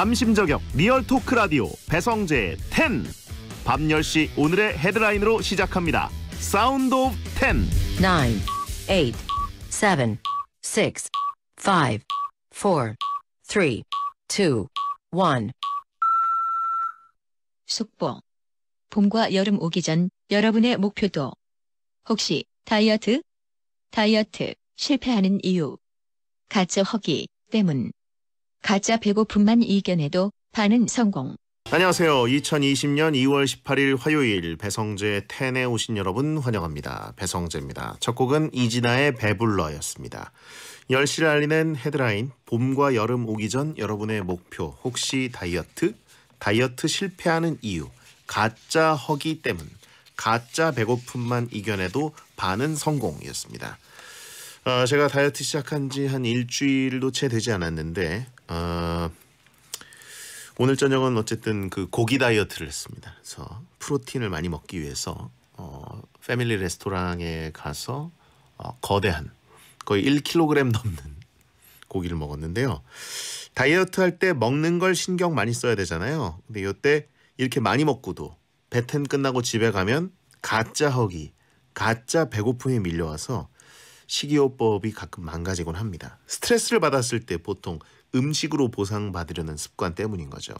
남심저격 리얼 토크 라디오 배성재 10. 밤 10시 오늘의 헤드라인으로 시작합니다. 사운드 오브 10. 9, 8, 7, 6, 5, 4, 3, 2, 1. 속보. 봄과 여름 오기 전 여러분의 목표도 혹시 다이어트? 다이어트 실패하는 이유 가짜 허기 때문 가짜 배고픔만 이겨내도 반은 성공. 안녕하세요. 2020년 2월 18일 화요일 배성재 텐에 오신 여러분 환영합니다. 배성재입니다. 첫 곡은 이진아의 배불러였습니다. 10시를 알리는 헤드라인 봄과 여름 오기 전 여러분의 목표 혹시 다이어트? 다이어트 실패하는 이유 가짜 허기 때문 가짜 배고픔만 이겨내도 반은 성공이었습니다. 어, 제가 다이어트 시작한 지 한 일주일도 채 되지 않았는데 어, 오늘 저녁은 어쨌든 그 고기 다이어트를 했습니다. 그래서 프로틴을 많이 먹기 위해서 어, 패밀리 레스토랑에 가서 어, 거대한 거의 1kg 넘는 고기를 먹었는데요. 다이어트 할 때 먹는 걸 신경 많이 써야 되잖아요. 근데 이때 이렇게 많이 먹고도 배 텐 끝나고 집에 가면 가짜 허기, 가짜 배고픔이 밀려와서 식이요법이 가끔 망가지곤 합니다. 스트레스를 받았을 때 보통 음식으로 보상받으려는 습관 때문인 거죠.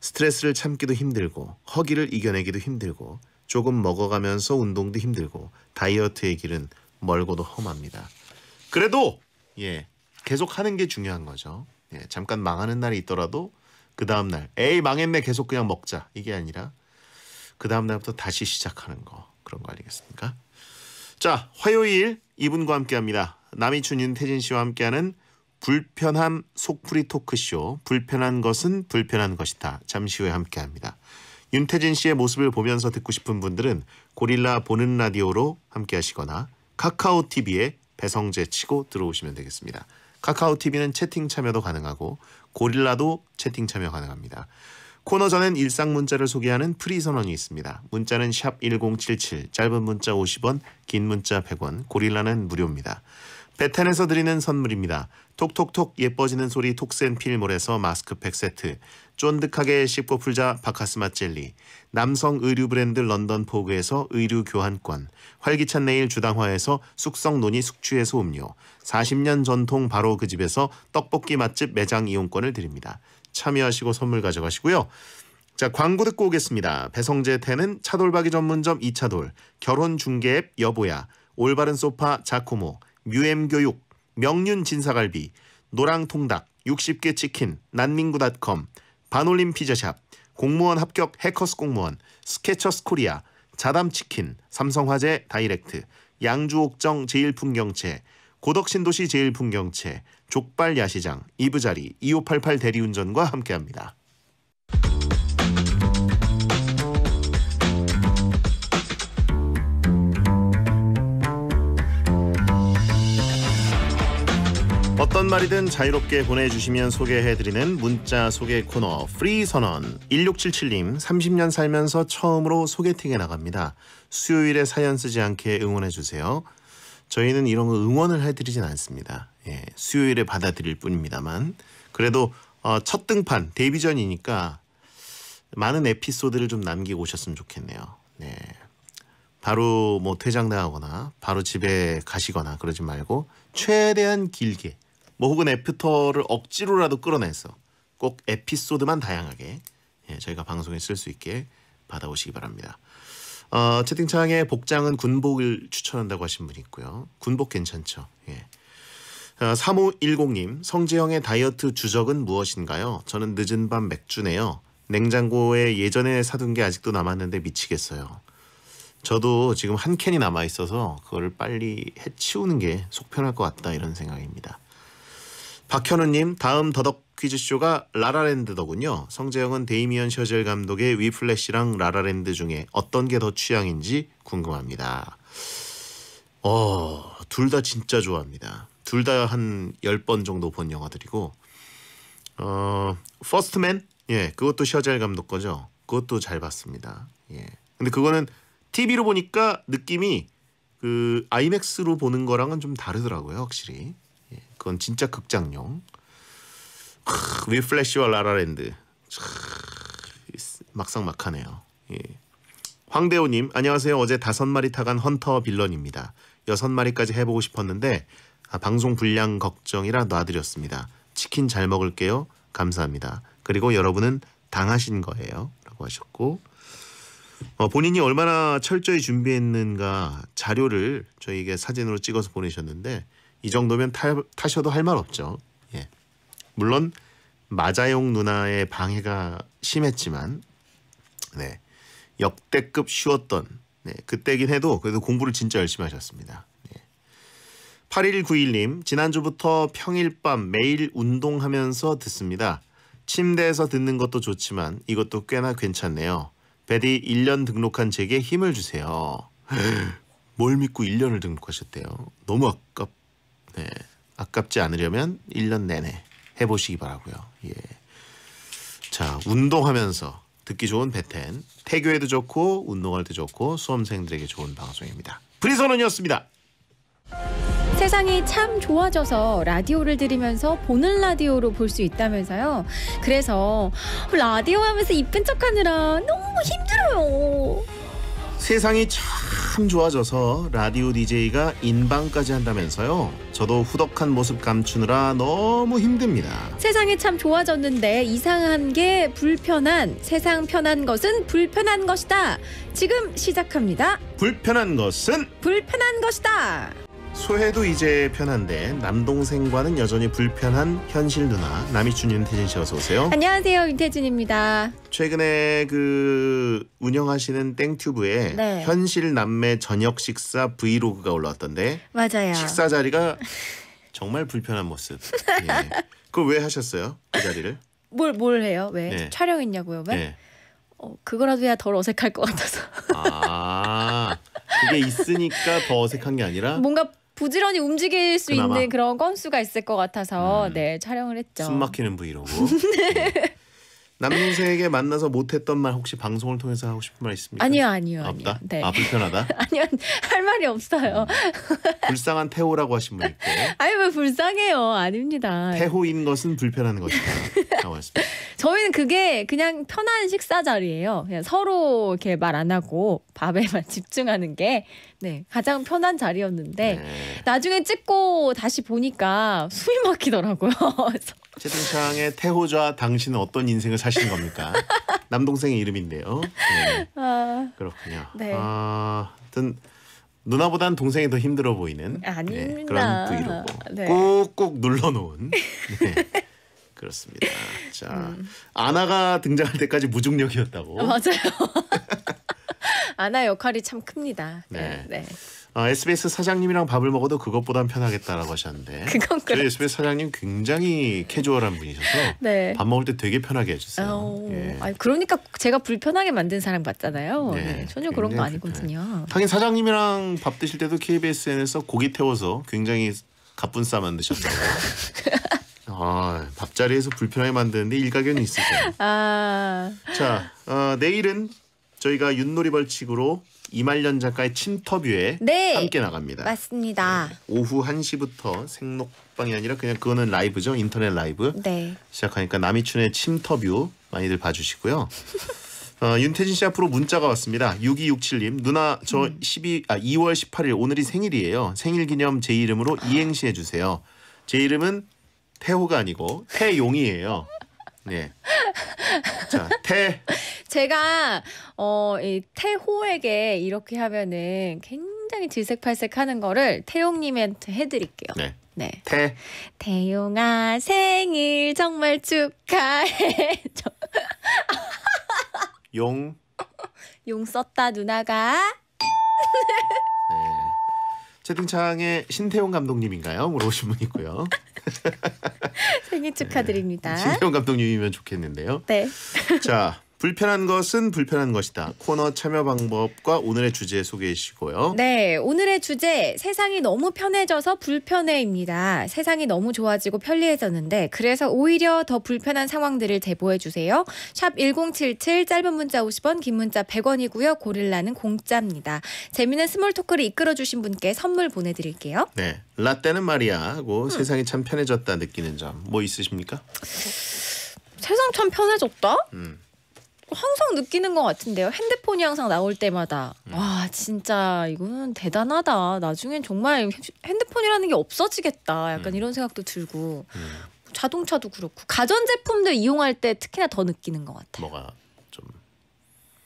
스트레스를 참기도 힘들고 허기를 이겨내기도 힘들고 조금 먹어가면서 운동도 힘들고 다이어트의 길은 멀고도 험합니다. 그래도 예 계속 하는 게 중요한 거죠. 예, 잠깐 망하는 날이 있더라도 그 다음 날 에이 망했네 계속 그냥 먹자 이게 아니라 그 다음 날부터 다시 시작하는 거 그런 거 아니겠습니까? 자, 화요일 이분과 함께합니다. 남이춘 윤태진 씨와 함께하는 불편함 속풀이 토크쇼 불편한 것은 불편한 것이다. 잠시 후에 함께합니다. 윤태진 씨의 모습을 보면서 듣고 싶은 분들은 고릴라 보는 라디오로 함께하시거나 카카오 TV에 배성재 치고 들어오시면 되겠습니다. 카카오 TV는 채팅 참여도 가능하고 고릴라도 채팅 참여 가능합니다. 코너 전엔 일상 문자를 소개하는 프리 선언이 있습니다. 문자는 샵 1077, 짧은 문자 50원, 긴 문자 100원, 고릴라는 무료입니다. 베텐에서 드리는 선물입니다. 톡톡톡 예뻐지는 소리 톡센필몰에서 마스크팩 세트, 쫀득하게 씹고 풀자 바카스마 젤리, 남성 의류 브랜드 런던 포그에서 의류 교환권, 활기찬 내일 주당화에서 숙성 논이 숙취해소 음료, 40년 전통 바로 그 집에서 떡볶이 맛집 매장 이용권을 드립니다. 참여하시고 선물 가져가시고요. 자 광고 듣고 오겠습니다. 배성재 태는 차돌박이 전문점 2차돌, 결혼중개 앱 여보야, 올바른 소파 자코모, 뮤엠교육, 명륜진사갈비, 노랑통닭, 60개 치킨, 난민구닷컴, 반올림 피자샵, 공무원 합격 해커스 공무원, 스케쳐스 코리아, 자담치킨, 삼성화재 다이렉트, 양주옥정 제일풍경채, 고덕신도시 제1풍경채, 족발 야시장, 2부자리, 2588 대리운전과 함께합니다. 어떤 말이든 자유롭게 보내주시면 소개해드리는 문자 소개 코너 프리 선언 1677님 30년 살면서 처음으로 소개팅에 나갑니다. 수요일에 사연 쓰지 않게 응원해주세요. 저희는 이런 거 응원을 해드리진 않습니다. 예, 수요일에 받아들일 뿐입니다만 그래도 어, 첫 등판 데뷔전이니까 많은 에피소드를 좀 남기고 오셨으면 좋겠네요. 네. 바로 뭐 퇴장당하거나 바로 집에 가시거나 그러지 말고 최대한 길게 뭐 혹은 애프터를 억지로라도 끌어내서 꼭 에피소드만 다양하게 예, 저희가 방송에 쓸 수 있게 받아오시기 바랍니다. 어, 채팅창에 복장은 군복을 추천한다고 하신 분이 있고요. 군복 괜찮죠. 예. 3510님, 어, 성재형의 다이어트 주적은 무엇인가요? 저는 늦은 밤 맥주네요. 냉장고에 예전에 사둔 게 아직도 남았는데 미치겠어요. 저도 지금 한 캔이 남아 있어서 그거를 빨리 해치우는 게 속편할 것 같다 이런 생각입니다. 박현우님, 다음 더덕 퀴즈쇼가 라라랜드더군요. 성재영은 데이미언 셔젤 감독의 위플래시랑 라라랜드 중에 어떤 게 더 취향인지 궁금합니다. 어, 둘 다 진짜 좋아합니다. 둘 다 한 10번 정도 본 영화들이고 어, 퍼스트맨? 예, 그것도 셔젤 감독 거죠. 그것도 잘 봤습니다. 예. 근데 그거는 TV로 보니까 느낌이 그 아이맥스로 보는 거랑은 좀 다르더라고요, 확실히. 예, 그건 진짜 극장용. 크, 윌플래시와 라라랜드 막상막하네요. 예. 황대호님 안녕하세요. 어제 다섯 마리 타간 헌터 빌런입니다. 여섯 마리까지 해보고 싶었는데 아, 방송 불량 걱정이라 놔드렸습니다. 치킨 잘 먹을게요. 감사합니다. 그리고 여러분은 당하신 거예요. 라고 하셨고 어, 본인이 얼마나 철저히 준비했는가 자료를 저희에게 사진으로 찍어서 보내셨는데 이 정도면 타, 타셔도 할 말 없죠. 물론 마자용 누나의 방해가 심했지만 네 역대급 쉬웠던 네, 그때긴 해도 그래도 공부를 진짜 열심히 하셨습니다. 8191님 지난주부터 평일 밤 매일 운동하면서 듣습니다. 침대에서 듣는 것도 좋지만 이것도 꽤나 괜찮네요. 베디 1년 등록한 제게 힘을 주세요. 뭘 믿고 1년을 등록하셨대요. 너무 아깝... 네. 아깝지 않으려면 1년 내내 해보시기 바라고요. 예. 자 운동하면서 듣기 좋은 베텐 태교에도 좋고 운동할 때 좋고 수험생들에게 좋은 방송입니다. 브리선언이었습니다. 세상이 참 좋아져서 라디오를 들으면서 보는 라디오로 볼 수 있다면서요. 그래서 라디오 하면서 이쁜 척하느라 너무 힘들어요. 세상이 참 좋아져서 라디오 DJ가 인방까지 한다면서요. 저도 후덕한 모습 감추느라 너무 힘듭니다. 세상이 참 좋아졌는데 이상한 게 불편한 세상 편한 것은 불편한 것이다. 지금 시작합니다. 불편한 것은 불편한 것이다. 소해도 이제 편한데 남동생과는 여전히 불편한 현실 누나 남이춘윤 태진 씨 어서 오세요. 안녕하세요 윤태진입니다. 최근에 그 운영하시는 땡튜브에 네. 현실 남매 저녁 식사 브이로그가 올라왔던데 맞아요. 식사 자리가 정말 불편한 모습. 예. 그걸 왜 하셨어요 그 자리를? 뭘 뭘 해요? 왜 네. 촬영했냐고요? 왜? 네. 어, 그거라도 해야 덜 어색할 것 같아서. 아 그게 있으니까 더 어색한 게 아니라 뭔가 부지런히 움직일 수 그나마. 있는 그런 건수가 있을 것 같아서 음. 네 촬영을 했죠. 숨 막히는 브이로그. 네. 남동생에게 만나서 못했던 말 혹시 방송을 통해서 하고 싶은 말 있습니까? 아니요, 아니요. 없다. 아니요. 네. 아 불편하다. 아니요, 할 말이 없어요. 음. 불쌍한 태호라고 하신 분 있고. 아니 왜 불쌍해요? 아닙니다. 태호인 것은 불편한 것이습니다 저희는 그게 그냥 편한 식사 자리예요. 그냥 서로 이렇게 말 안 하고 밥에만 집중하는 게 네, 가장 편한 자리였는데 네. 나중에 찍고 다시 보니까 숨이 막히더라고요. 채팅창에 태호자 당신은 어떤 인생을 사시는 겁니까? 남동생의 이름인데요. 네. 아, 그렇군요. 네. 아, 하여튼 누나보단 동생이 더 힘들어 보이는 네, 그런 부이로그 네. 꾹꾹 눌러놓은 네, 그렇습니다. 자 음. 아나가 등장할 때까지 무중력이었다고. 아, 맞아요. 아나 역할이 참 큽니다. 네. 네. 어, 네. SBS 아, 사장님이랑 밥을 먹어도 그것보단 편하겠다라고 하셨는데 그건 그렇 SBS 사장님 굉장히 캐주얼한 분이셔서 네. 밥 먹을 때 되게 편하게 해주세요. 어... 예. 아 그러니까 제가 불편하게 만든 사람 맞잖아요. 네. 네. 전혀 그런 거 아니거든요. 불편해. 당연히 사장님이랑 밥 드실 때도 KBSN에서 고기 태워서 굉장히 가뿐싸 만드셨어요. 아, 밥자리에서 불편하게 만드는데 일가견이 있으세요. 아. 자, 어, 내일은 저희가 윷놀이 벌칙으로 이말년 작가의 친터뷰에 네. 함께 나갑니다. 맞습니다. 네, 오후 1시부터 생록방이 아니라 그냥 그거는 라이브죠. 인터넷 라이브. 네. 시작하니까 남이춘의 침터뷰 많이들 봐주시고요. 어, 윤태진 씨 앞으로 문자가 왔습니다. 6267님. 누나 저 12, 음. 아, 2월 18일 오늘이 생일이에요. 생일 기념 제 이름으로 아. 이행시 해주세요. 제 이름은 태호가 아니고 태용이에요. 네. 자, 태. 제가 어, 이 태호에게 이렇게 하면은 굉장히 질색팔색하는 거를 태용님한테 해드릴게요. 네. 네. 태. 태용아 생일 정말 축하해. 용. 용 썼다 누나가. 네. 채팅창에 신태용 감독님인가요? 물어보신 분이고요. 생일 축하드립니다. 음, 신태용 감독님이면 좋겠는데요. 네. 자 불편한 것은 불편한 것이다. 코너 참여 방법과 오늘의 주제 소개해시고요. 네, 오늘의 주제 세상이 너무 편해져서 불편해입니다. 세상이 너무 좋아지고 편리해졌는데 그래서 오히려 더 불편한 상황들을 제보해 주세요. 샵 1077 짧은 문자 50원, 긴 문자 100원이고요. 고릴라는 공짜입니다. 재미있는 스몰 토크를 이끌어 주신 분께 선물 보내 드릴게요. 네. 라떼는 말이야 하고 음. 세상이 참 편해졌다 느끼는 점 뭐 있으십니까? 세상 참 편해졌다? 음. 항상 느끼는 것 같은데요. 핸드폰이 항상 나올 때마다 음. 와 진짜 이거는 대단하다. 나중엔 정말 핸드폰이라는 게 없어지겠다. 약간 음. 이런 생각도 들고 음. 자동차도 그렇고 가전 제품들 이용할 때 특히나 더 느끼는 것 같아요. 뭐가 좀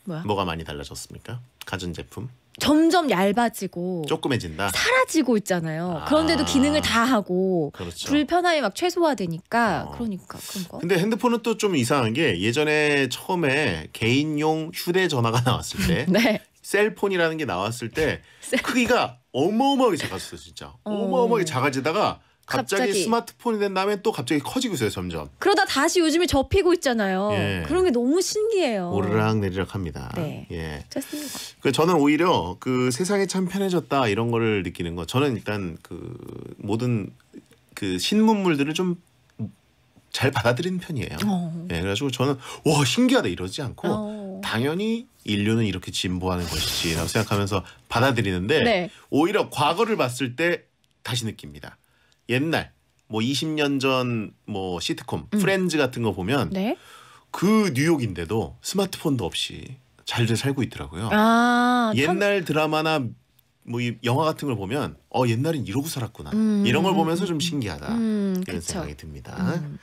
뭐야? 뭐가 많이 달라졌습니까? 가전 제품? 점점 얇아지고 조그매진다. 사라지고 있잖아요. 아 그런데도 기능을 다 하고 그렇죠. 불편함이 막 최소화되니까 어. 그러니까 그런 거. 근데 핸드폰은 또 좀 이상한 게 예전에 처음에 개인용 휴대전화가 나왔을 때 네. 셀폰이라는 게 나왔을 때 크기가 어마어마하게 작았어 진짜 어. 어마어마하게 작아지다가 갑자기, 갑자기, 스마트폰이 된 다음에 또 갑자기 커지고 있어요 점점. 그러다 다시 요즘에 접히고 있잖아요. 예. 그런 게 너무 신기해요. 오르락 내리락 합니다. 네. 예. 좋습니다. 그 저는 오히려 그 세상이 참 편해졌다 이런 거를 느끼는 거. 저는 일단 그 모든 그 신문물들을 좀 잘 받아들이는 편이에요. 어. 예, 그래가지고 저는 와 신기하다 이러지 않고 어. 당연히 인류는 이렇게 진보하는 것이지라고 생각하면서 받아들이는데 네. 오히려 과거를 봤을 때 다시 느낍니다. 옛날 뭐 20년 전 뭐 시트콤 음. 프렌즈 같은 거 보면 네? 그 뉴욕인데도 스마트폰도 없이 잘들 살고 있더라고요. 아, 옛날 참... 드라마나 뭐이 영화 같은 걸 보면 어 옛날엔 이러고 살았구나 음. 이런 걸 보면서 좀 신기하다 음, 이런 그쵸. 생각이 듭니다. 음.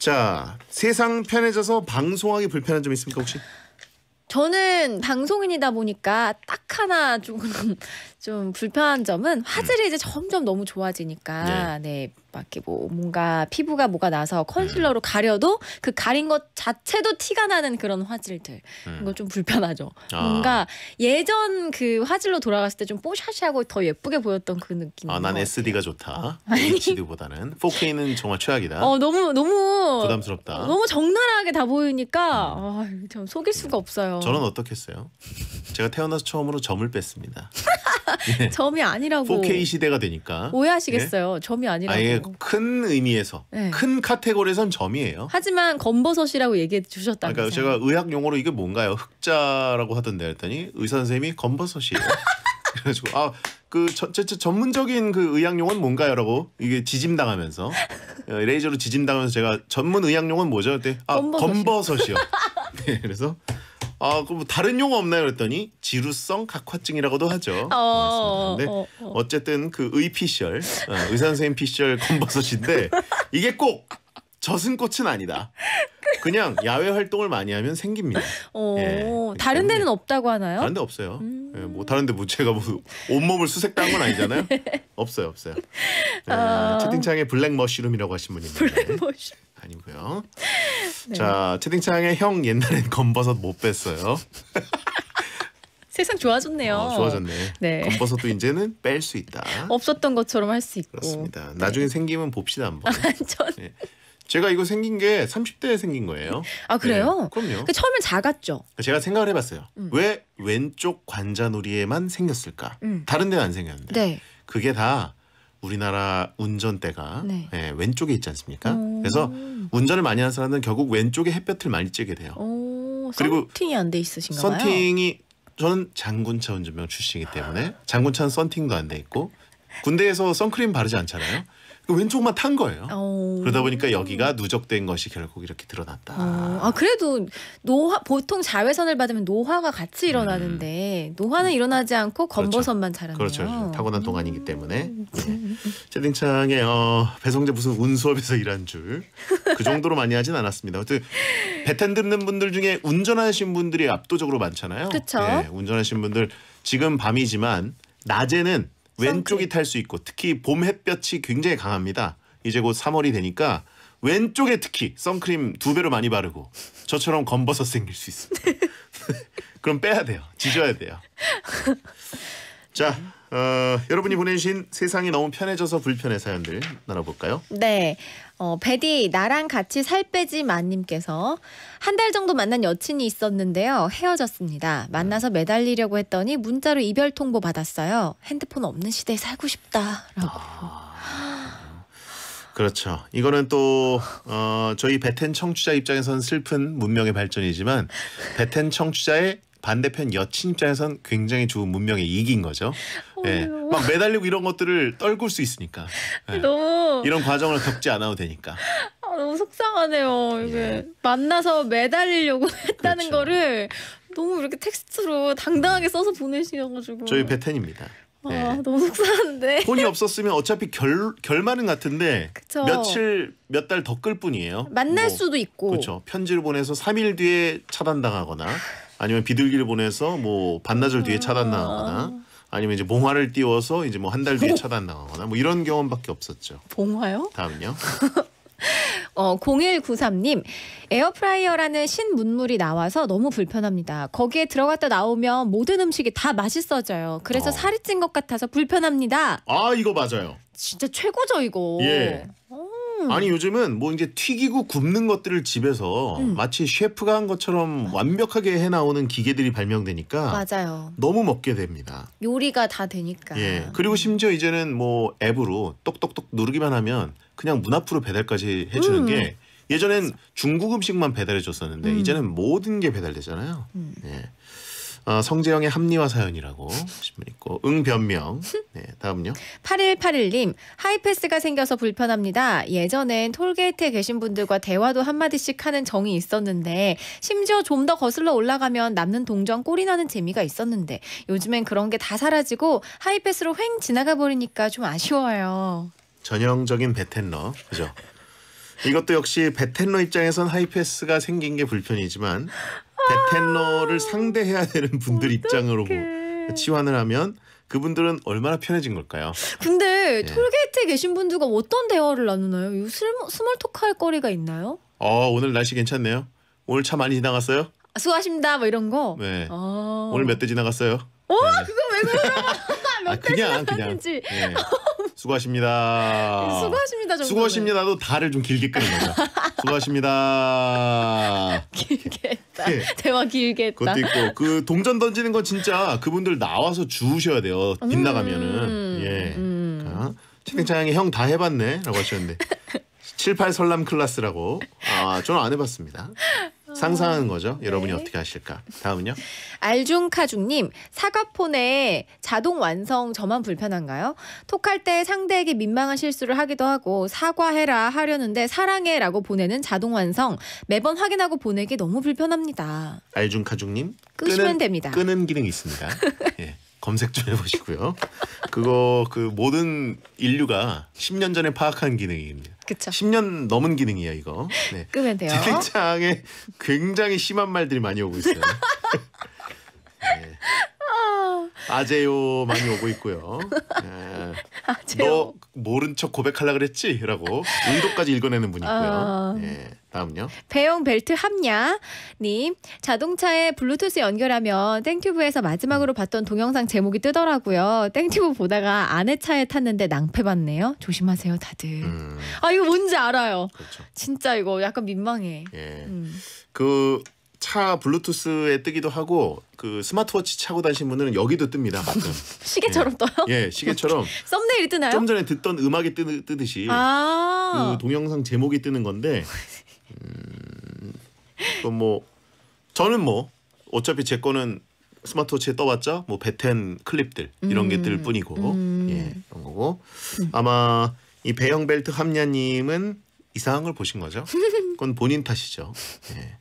자 세상 편해져서 방송하기 불편한 점 있습니까 혹시? 저는 방송인이다 보니까 딱 하나 조금 좀 불편한 점은 화질이 음. 이제 점점 너무 좋아지니까 네. 네. 막 이렇게 뭐 뭔가 피부가 뭐가 나서 컨실러로 음. 가려도 그 가린 것 자체도 티가 나는 그런 화질들 음. 이거 좀 불편하죠. 아. 뭔가 예전 그 화질로 돌아갔을 때 좀 뽀샤시하고 더 예쁘게 보였던 그 느낌. 아난 SD가 좋다. HD보다는 4K는 정말 최악이다. 어 너무 너무 부담스럽다. 어, 너무 정나라하게 다 보이니까 음. 어, 참 속일 수가 음. 없어요. 저는 어떻겠어요? 제가 태어나서 처음으로 점을 뺐습니다. 예. 점이 아니라고. 4K 시대가 되니까. 오해하시겠어요. 예? 점이 아니라고. 아예 큰 의미에서 예. 큰 카테고리에선 점이에요. 하지만 검버섯이라고 얘기해 주셨다 그러니까 제가 의학 용어로 이게 뭔가요? 흑자라고 하던데 했더니 의사 선생님이 검버섯이에요. 그래가지고 아그 전문적인 그 의학 용어는 뭔가요라고 이게 지짐당하면서 어, 레이저로 지짐당하면서 제가 전문 의학 용어는 뭐죠? 그때 아 검버섯이요. 네, 그래서 아 그럼 뭐 다른 용어 없나요? 그랬더니 지루성 각화증이라고도 하죠. 어, 근데 어, 어. 어. 쨌든그 의피셜 어, 의사 선생님 피셜 컨버섯인데 이게 꼭 젖은 꽃은 아니다. 그냥 야외 활동을 많이 하면 생깁니다. 어, 예, 다른 데는 없다고 하나요? 다른 데 없어요. 음. 예, 뭐 다른 데 무채가 뭐 온몸을 수색 당한 건 아니잖아요. 네. 없어요, 없어요. 네, 아... 채팅창에 블랙 머쉬룸이라고 하신 분입니다. 블랙 머쉬 아니고요. 네. 자, 채팅창에 형 옛날엔 검버섯 못 뺐어요. 세상 좋아졌네요. 어, 좋아졌네. 네. 검버섯도 이제는 뺄 수 있다. 없었던 것처럼 할 수 있고. 그렇습니다. 나중에 네. 생기면 봅시다 한번. 전... 네. 제가 이거 생긴 게 30대에 생긴 거예요. 아 그래요? 네, 그럼요. 그 처음엔 작았죠. 제가 생각을 해봤어요. 음. 왜 왼쪽 관자놀이에만 생겼을까? 음. 다른 데는 안 생겼는데. 네. 그게 다 우리나라 운전대가 네. 예, 왼쪽에 있지 않습니까? 오. 그래서 운전을 많이 하는 사람은 결국 왼쪽에 햇볕을 많이 쬐게 돼요. 오, 그리고 선팅이 안 돼 있으신가 요 선팅이 저는 장군차 운전병 출신이기 때문에 장군차는 선팅도 안 돼 있고 군대에서 선크림 바르지 않잖아요. 왼쪽만 탄 거예요. 오. 어. 그러다 보니까 여기가 누적된 것이 결국 이렇게 드러났다. 오. 어, 아 그래도 노화 보통 자외선을 받으면 노화가 같이 음. 일어나는데 음. 노화는 일어나지 않고 건버선만 그렇죠. 자라네요. 그렇죠. 그렇죠. 타고난 음. 동안이기 때문에 채팅창에 음. 예. 어, 배송재 무슨 운 수업에서 일한 줄 그 정도로 많이 하진 않았습니다. 어쨌든 배탄 듣는 분들 중에 운전하신 분들이 압도적으로 많잖아요. 그렇죠. 네, 운전하신 분들 지금 밤이지만 낮에는 왼쪽이 탈 수 있고 특히 봄 햇볕이 굉장히 강합니다. 이제 곧 3월이 되니까 왼쪽에 특히 선크림 두 배로 많이 바르고 저처럼 검버섯 생길 수 있습니다. 그럼 빼야 돼요. 지져야 돼요. 자, 어, 여러분이 보내주신 세상이 너무 편해져서 불편해 사연들 나눠볼까요? 네. 어, 배디 나랑 같이 살 빼지 마님께서 한 달 정도 만난 여친이 있었는데요 헤어졌습니다. 만나서 매달리려고 했더니 문자로 이별 통보 받았어요. 핸드폰 없는 시대에 살고 싶다라고. 아, 그렇죠. 이거는 또 어, 저희 배텐 청취자 입장에선 슬픈 문명의 발전이지만 배텐 청취자의 반대편 여친 입장에선 굉장히 좋은 문명의 이긴 거죠. 어, 예. 막 매달리고 이런 것들을 떨굴 수 있으니까. 네. 너무 이런 과정을 겪지 않아도 되니까. 아, 너무 속상하네요. 이게 네. 만나서 매달리려고 했다는 그렇죠. 거를 너무 이렇게 텍스트로 당당하게 음. 써서 보내셔가지고. 저희 베텐입니다. 아, 예. 너무 속상한데. 돈이 없었으면 어차피 결, 결말은 같은데 그쵸. 며칠 몇 달 더끌 뿐이에요. 만날 뭐, 수도 있고. 그렇죠. 편지를 보내서 3일 뒤에 차단당하거나 아니면 비둘기를 보내서 뭐 반나절 뒤에 차단 나가거나 아. 아니면 이제 봉화를 띄워서 이제 뭐 한 달 뒤에 차단 나가거나 뭐 이런 경험밖에 없었죠. 봉화요? 다음요. 어, 0193님, 에어프라이어라는 신문물이 나와서 너무 불편합니다. 거기에 들어갔다 나오면 모든 음식이 다 맛있어져요. 그래서 어. 살이 찐 것 같아서 불편합니다. 아, 이거 맞아요. 진짜 최고죠, 이거. 예. 어. 음. 아니 요즘은 뭐 이제 튀기고 굽는 것들을 집에서 음. 마치 셰프가 한 것처럼 완벽하게 해 나오는 기계들이 발명되니까 맞아요. 너무 먹게 됩니다. 요리가 다 되니까. 예. 그리고 음. 심지어 이제는 뭐 앱으로 똑똑똑 누르기만 하면 그냥 문 앞으로 배달까지 해주는 음. 게 예전엔 중국 음식만 배달해 줬었는데 음. 이제는 모든 게 배달되잖아요. 음. 예. 어, 성재영의 합리화 사연이라고 신문 있고 응변명. 네, 다음요. 8181님 하이패스가 생겨서 불편합니다. 예전엔 톨게이트에 계신 분들과 대화도 한마디씩 하는 정이 있었는데 심지어 좀 더 거슬러 올라가면 남는 동전 꼬리 나는 재미가 있었는데 요즘엔 그런 게 다 사라지고 하이패스로 횡 지나가 버리니까 좀 아쉬워요. 전형적인 베텐러 그죠? 이것도 역시 베텐러 입장에선 하이패스가 생긴 게 불편이지만 대테너를 아, 상대해야 되는 분들 입장으로 뭐 치환을 하면 그분들은 얼마나 편해진 걸까요? 근데 예. 톨게이트에 계신 분들과 어떤 대화를 나누나요? 스몰, 스몰토크 할 거리가 있나요? 어 오늘 날씨 괜찮네요. 오늘 차 많이 지나갔어요? 아, 수고하십니다. 뭐 이런 거. 네. 아. 오늘 몇 대 지나갔어요? 오 어? 네. 그거 왜 물어봐? 몇대 아, 지나갔는지. 그냥. 네. 수고하십니다. 수고하십니다. 정도는. 수고하십니다도 다를 좀 길게 끊는 거죠. 수고하십니다. 길게 했다. 예. 대화 길게 했다. 그것도 있고 그 동전 던지는 건 진짜 그분들 나와서 주우셔야 돼요. 음. 빗나가면은. 음. 예. 음. 그러니까 채팅창에 형 다 해봤네 라고 하셨는데 78설남 클라스라고 아 저는 안 해봤습니다. 상상하는 음. 거죠. 네. 여러분이 어떻게 하실까? 다음은요. 알중카중님 사과폰에 자동 완성 저만 불편한가요? 톡할 때 상대에게 민망한 실수를 하기도 하고 사과해라 하려는데 사랑해라고 보내는 자동 완성 매번 확인하고 보내기 너무 불편합니다. 알중카중님 끄시면 끄는, 됩니다. 끄는 기능이 있습니다. 예. 검색 좀 해보시고요. 그거 그 모든 인류가 10년 전에 파악한 기능입니다. 그쵸. 10년 넘은 기능이에요 이거. 네. 끄면 돼요. 채팅창에 굉장히 심한 말들이 많이 오고 있어요. 아재요 많이 오고 있고요. 예. 아재요. 너 모른 척 고백하려 그랬지? 라고 의도까지 읽어내는 분이 있고요. 어. 아. 예. 다음요. 배영 벨트 합냐 님 자동차에 블루투스 연결하면 땡튜브에서 마지막으로 음. 봤던 동영상 제목이 뜨더라고요. 땡튜브 보다가 아내 차에 탔는데 낭패 봤네요. 조심하세요, 다들. 음. 아 이거 뭔지 알아요. 그렇죠. 진짜 이거 약간 민망해. 예. 음. 그차 블루투스에 뜨기도 하고 그 스마트워치 차고 다니신 분들은 여기도 뜹니다. 시계처럼 예. 떠요? 예, 시계처럼. 썸네일이 뜨나요? 좀 전에 듣던 음악이 뜨, 뜨듯이 아그 동영상 제목이 뜨는 건데 음, 뭐 저는 뭐 어차피 제 거는 스마트워치에 떠봤자 뭐 베텐 클립들 이런 음. 게뜰 뿐이고 음. 예 그런 거고 아마 이 배영 벨트 합냐님은 이상한 걸 보신 거죠? 그건 본인 탓이죠. 예.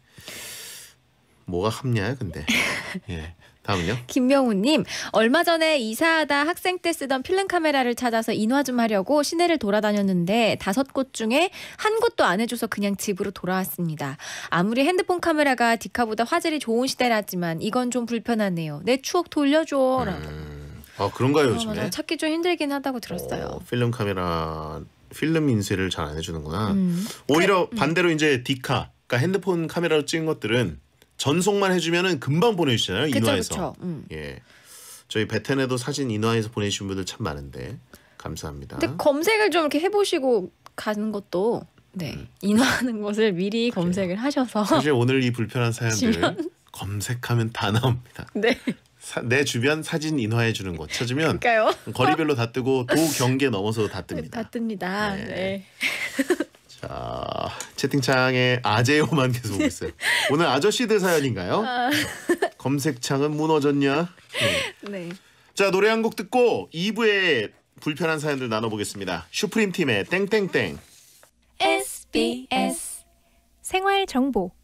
뭐가 합리야 근데. 예. 다음은요. 김명우님 얼마 전에 이사하다 학생 때 쓰던 필름 카메라를 찾아서 인화 좀 하려고 시내를 돌아다녔는데 다섯 곳 중에 한 곳도 안 해줘서 그냥 집으로 돌아왔습니다. 아무리 핸드폰 카메라가 디카보다 화질이 좋은 시대라지만 이건 좀 불편하네요. 내 추억 돌려줘라고. 음, 아 그런가요 요즘에? 아, 찾기 좀 힘들긴 하다고 들었어요. 어, 필름 카메라 필름 인쇄를 잘 안 해주는구나. 음. 오히려 음. 반대로 이제 디카 그러니까 핸드폰 카메라로 찍은 것들은 전송만 해주면은 금방 보내주시잖아요 그쵸, 인화에서. 그쵸. 음. 예, 저희 베텐에도 사진 인화에서 보내주신 분들 참 많은데 감사합니다. 근데 검색을 좀 이렇게 해보시고 가는 것도 네 음. 인화하는 것을 미리 그래요. 검색을 하셔서 사실 오늘 이 불편한 사연들 검색하면 다 나옵니다. 네. 사, 내 주변 사진 인화해 주는 곳 찾으면 거리별로 다 뜨고 도 경계 넘어서 다 뜹니다. 다 뜹니다. 네. 네. 자 채팅창에 아재요만 계속 오고 있어요. 오늘 아저씨들 사연인가요? 아. 검색창은 무너졌냐? 네. 네. 자 노래 한 곡 듣고 2부에 불편한 사연들 나눠보겠습니다. 슈프림 팀의 땡땡땡. SBS 생활 정보.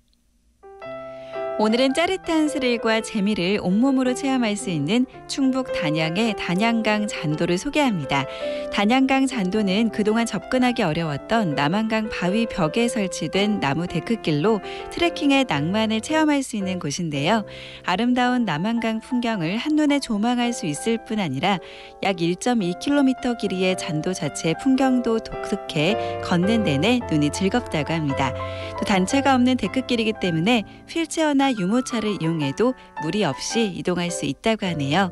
오늘은 짜릿한 스릴과 재미를 온몸으로 체험할 수 있는 충북 단양의 단양강 잔도를 소개합니다. 단양강 잔도는 그동안 접근하기 어려웠던 남한강 바위 벽에 설치된 나무 데크길로 트레킹의 낭만을 체험할 수 있는 곳인데요. 아름다운 남한강 풍경을 한눈에 조망할 수 있을 뿐 아니라 약 1.2km 길이의 잔도 자체 풍경도 독특해 걷는 내내 눈이 즐겁다고 합니다. 또단체가 없는 데크길이기 때문에 휠체어나 유모차를 이용해도 무리 없이 이동할 수 있다고 하네요.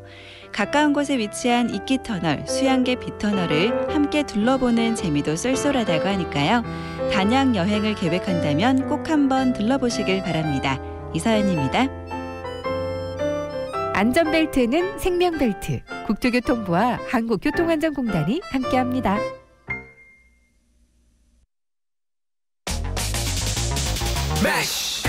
가까운 곳에 위치한 이끼 터널, 수양계 비터널을 함께 둘러보는 재미도 쏠쏠하다고 하니까요. 단양 여행을 계획한다면 꼭 한번 둘러보시길 바랍니다. 이서연입니다. 안전벨트는 생명벨트. 국토교통부와 한국교통안전공단이 함께합니다. 매쉬.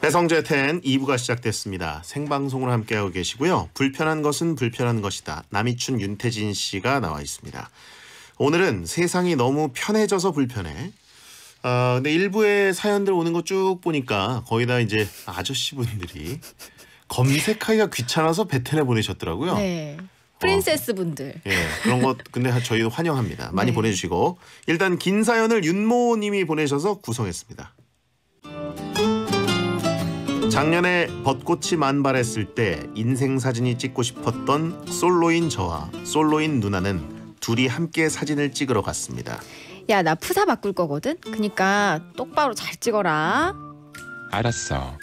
배성재 텐 2부가 시작됐습니다. 생방송으로 함께하고 계시고요. 불편한 것은 불편한 것이다. 남이춘 윤태진 씨가 나와 있습니다. 오늘은 세상이 너무 편해져서 불편해. 아, 근데 일부의 사연들 오는 거 쭉 보니까 거의 다 이제 아저씨분들이 검색하기가 귀찮아서 베텐에 보내셨더라고요. 네. 프린세스 분들. 어, 예, 그런 것 근데 저희도 환영합니다. 많이 네. 보내주시고 일단 긴 사연을 윤모님이 보내셔서 구성했습니다. 작년에 벚꽃이 만발했을 때 인생 사진이 찍고 싶었던 솔로인 저와 솔로인 누나는 둘이 함께 사진을 찍으러 갔습니다. 야, 나프사 바꿀 거거든. 그니까 똑바로 잘 찍어라. 알았어.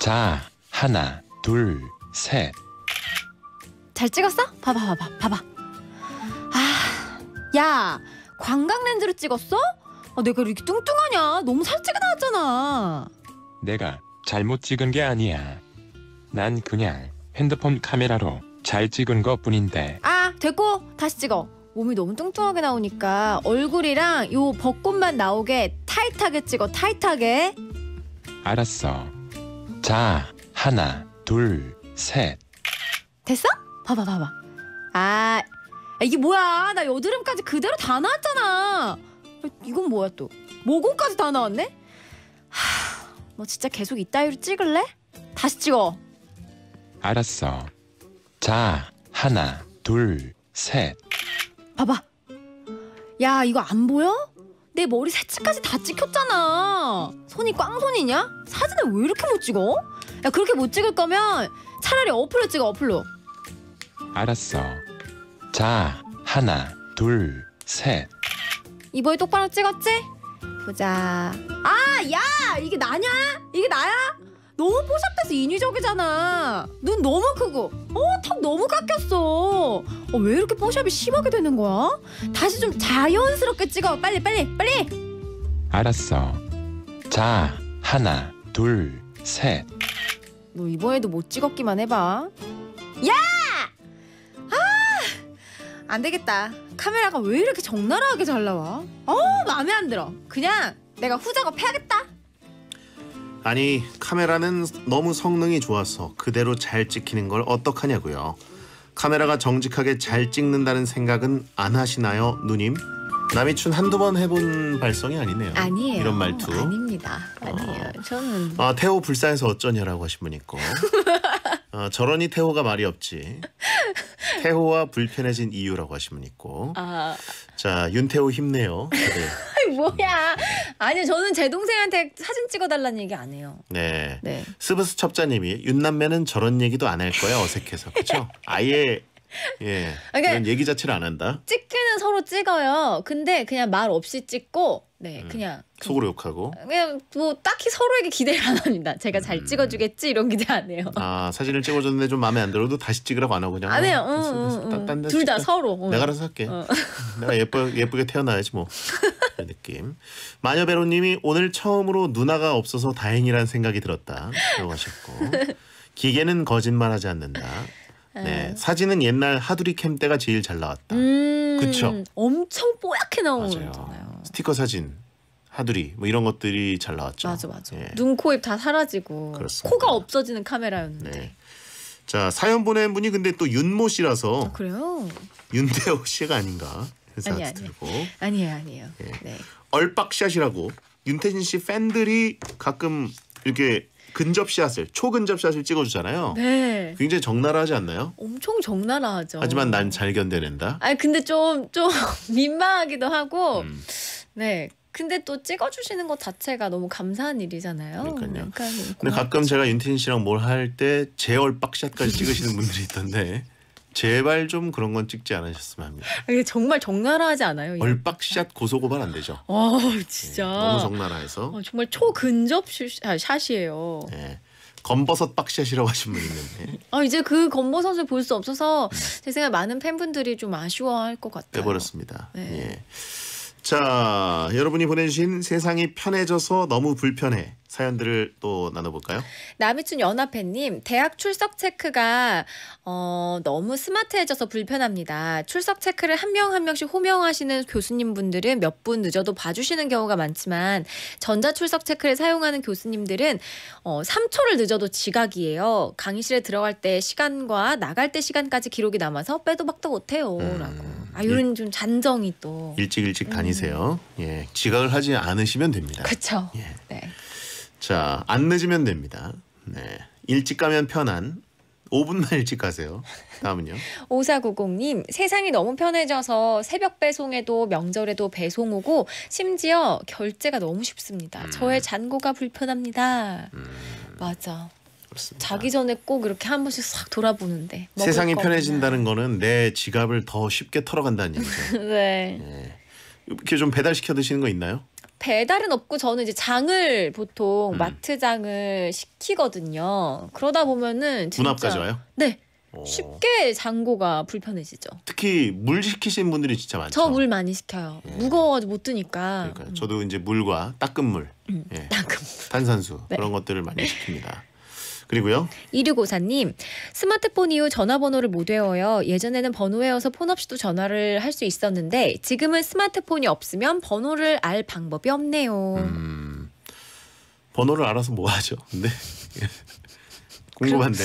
자, 하나, 둘, 셋. 잘 찍었어? 봐봐, 봐봐, 봐봐. 아, 야, 광각 렌즈로 찍었어? 아, 내가 이렇게 뚱뚱하냐? 너무 살찌게 나왔잖아. 내가 잘못 찍은 게 아니야. 난 그냥 핸드폰 카메라로 잘 찍은 것 뿐인데. 아 됐고 다시 찍어. 몸이 너무 뚱뚱하게 나오니까 얼굴이랑 요 벚꽃만 나오게 타이트하게 찍어 타이트하게. 알았어. 자 하나 둘 셋. 됐어? 봐봐 봐봐. 아, 아 이게 뭐야? 나 여드름까지 그대로 다 나왔잖아. 아, 이건 뭐야 또? 모공까지 다 나왔네? 뭐 진짜 계속 이따위로 찍을래? 다시 찍어. 알았어. 자, 하나, 둘, 셋. 봐봐. 야, 이거 안 보여? 내 머리 세치까지다 찍혔잖아. 손이 꽝손이냐? 사진을 왜 이렇게 못 찍어? 야, 그렇게 못 찍을 거면 차라리 어플로 찍어, 어플로. 알았어. 자, 하나, 둘, 셋. 이번에 똑바로 찍었지? 보자. 아, 야! 이게 나냐? 이게 나야? 너무 포샵돼서 인위적이잖아. 눈 너무 크고, 어, 턱 너무 깎였어. 어, 왜 이렇게 포샵이 심하게 되는 거야? 다시 좀 자연스럽게 찍어. 빨리, 빨리, 빨리! 알았어. 자, 하나, 둘, 셋. 너 이번에도 못 찍었기만 해봐. 야! 안 되겠다. 카메라가 왜 이렇게 적나라하게 잘 나와? 어, 마음에 안 들어. 그냥 내가 후작업 해야겠다. 아니, 카메라는 너무 성능이 좋아서 그대로 잘 찍히는 걸 어떡하냐고요. 카메라가 정직하게 잘 찍는다는 생각은 안 하시나요, 누님? 남이춘 한두 번 해본 발성이 아니네요. 아니에요. 이런 말투. 아닙니다. 아니에요. 어. 저는 아, 태호 불사해서 어쩌냐라고 하신 분 있고. 어, 저런이 태호가 말이 없지. 태호와 불편해진 이유라고 하신 분 있고. 아. 자, 윤태호 힘내요. 네. 뭐야. 아니, 저는 제 동생한테 사진 찍어달라는 얘기 안 해요. 네. 네. 스브스 첩자님이 윤남매는 저런 얘기도 안 할 거야, 어색해서. 그렇죠 아예 예. 아, 그러니까 이런 얘기 자체를 안 한다. 찍기는 서로 찍어요. 근데 그냥 말 없이 찍고 네, 음, 그냥 속으로 욕하고. 그냥 뭐 딱히 서로에게 기대를 안 합니다. 제가 잘 음. 찍어주겠지 이런 기대 안 해요. 아 사진을 찍어줬는데 좀 마음에 안 들어도 다시 찍으라고 안 하고 그냥. 안 해요. 응, 응, 둘다 서로. 응. 어. 내가 알아서 할게. 어. 내가 예뻐 예쁘게 태어나야지 뭐. 이런 그 느낌. 마녀배로님이 오늘 처음으로 누나가 없어서 다행이란 생각이 들었다. 라고 하셨고 기계는 거짓말하지 않는다. 네. 네. 사진은 옛날 하두리 캠 때가 제일 잘 나왔다. 음, 그쵸? 엄청 뽀얗게 나오잖아요. 스티커 사진, 하두리 뭐 이런 것들이 잘 나왔죠. 맞아 맞아. 예. 눈, 코, 입 다 사라지고 그렇습니다. 코가 없어지는 카메라였는데. 네. 자 사연 보낸 분이 근데 또 윤모 씨라서 아, 그래요? 윤대호 씨가 아닌가 아니 아니 들고. 아니에요 아니에요. 예. 네. 얼빡샷이라고 윤태진 씨 팬들이 가끔 이렇게 근접샷을 초근접샷을 찍어주잖아요. 네. 굉장히 적나라하지 않나요? 엄청 적나라하죠. 하지만 난 잘 견뎌낸다. 아니 근데 좀 좀 민망하기도 하고 음. 네. 근데 또 찍어주시는 것 자체가 너무 감사한 일이잖아요. 그러니까요. 그러니까 근데 가끔 제가 윤태진 씨랑 뭘 할때 제얼 빡샷까지 찍으시는 분들이 있던데 제발 좀 그런 건 찍지 않으셨으면 합니다. 아, 정말 적나라하지 않아요? 얼박샷 고소고발 안 되죠. 어 진짜 네, 너무 적나라해서 어, 정말 초근접 아, 샷이에요. 네. 검버섯 박샷이라고 하신 분 있는데 아 이제 그 건보 선수 볼수 없어서 네. 제 생각에 많은 팬분들이 좀 아쉬워할 것 같아요. 빼버렸습니다. 네. 예. 자 여러분이 보내주신 세상이 편해져서 너무 불편해 사연들을 또 나눠볼까요? 남이춘 연합회님, 대학 출석 체크가 어, 너무 스마트해져서 불편합니다. 출석 체크를 한 명 한 명씩 호명하시는 교수님 분들은 몇 분 늦어도 봐주시는 경우가 많지만 전자 출석 체크를 사용하는 교수님들은 어, 3초를 늦어도 지각이에요. 강의실에 들어갈 때 시간과 나갈 때 시간까지 기록이 남아서 빼도 박도 못해요라고. 음, 아 이런 일, 좀 잔정이 또 일찍 일찍 음. 다니세요. 음. 예, 지각을 하지 않으시면 됩니다. 그렇죠. 예. 네. 자, 안 늦으면 됩니다. 네. 일찍 가면 편한 5분만 일찍 가세요. 다음은요. 5490님, 세상이 너무 편해져서 새벽 배송에도 명절에도 배송 오고 심지어 결제가 너무 쉽습니다. 음. 저의 잔고가 불편합니다. 음. 맞아. 그습니다 자기 전에 꼭 이렇게 한 번씩 싹 돌아보는데 세상이 편해진다는 거는 내 지갑을 더 쉽게 털어간다는 얘기죠. 네. 네. 이렇게 좀 배달시켜 드시는 거 있나요? 배달은 없고 저는 이제 장을 보통 음. 마트장을 시키거든요. 그러다 보면은 문 앞까지 와요? 네. 쉽게 잔고가 불편해지죠. 특히 물 시키신 분들이 진짜 많죠. 저 물 많이 시켜요. 예. 무거워서 못 드니까. 그러니까 저도 이제 물과 따끔물, 음, 예. 따끔 물 탄산수 네. 그런 것들을 많이 시킵니다. 그리고요. 2654님. 스마트폰 이후 전화번호를 못 외워요. 예전에는 번호 외워서 폰 없이도 전화를 할 수 있었는데 지금은 스마트폰이 없으면 번호를 알 방법이 없네요. 음, 번호를 알아서 뭐 하죠? 근데 네. 궁금한데.